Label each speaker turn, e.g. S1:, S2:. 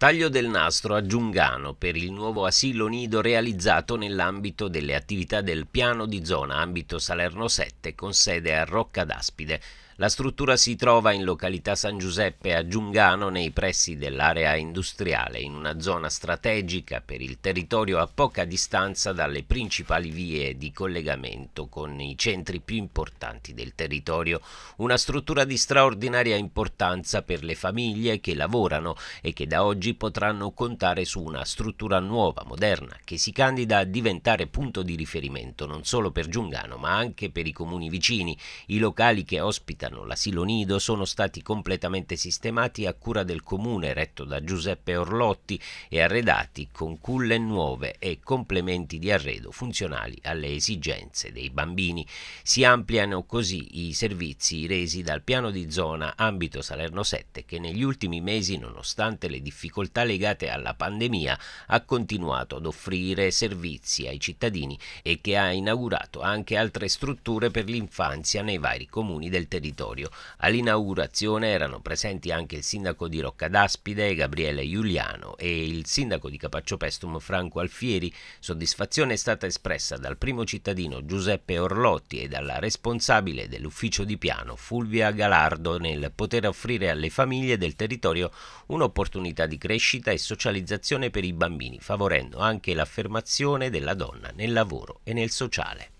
S1: Taglio del nastro a Giungano per il nuovo asilo nido realizzato nell'ambito delle attività del piano di zona ambito Salerno 7 con sede a Rocca d'Aspide. La struttura si trova in località San Giuseppe a Giungano, nei pressi dell'area industriale, in una zona strategica per il territorio a poca distanza dalle principali vie di collegamento con i centri più importanti del territorio. Una struttura di straordinaria importanza per le famiglie che lavorano e che da oggi potranno contare su una struttura nuova, moderna, che si candida a diventare punto di riferimento non solo per Giungano ma anche per i comuni vicini, i locali che ospitano abitano l'asilo nido sono stati completamente sistemati a cura del comune retto da Giuseppe Orlotti e arredati con culle nuove e complementi di arredo funzionali alle esigenze dei bambini. Si ampliano così i servizi resi dal piano di zona ambito Salerno 7 che negli ultimi mesi, nonostante le difficoltà legate alla pandemia, ha continuato ad offrire servizi ai cittadini e che ha inaugurato anche altre strutture per l'infanzia nei vari comuni del territorio territorio. All'inaugurazione erano presenti anche il sindaco di Roccadaspide Gabriele Giuliano e il sindaco di Capaccio Pestum Franco Alfieri. Soddisfazione è stata espressa dal primo cittadino Giuseppe Orlotti e dalla responsabile dell'ufficio di piano Fulvia Galardo nel poter offrire alle famiglie del territorio un'opportunità di crescita e socializzazione per i bambini, favorendo anche l'affermazione della donna nel lavoro e nel sociale.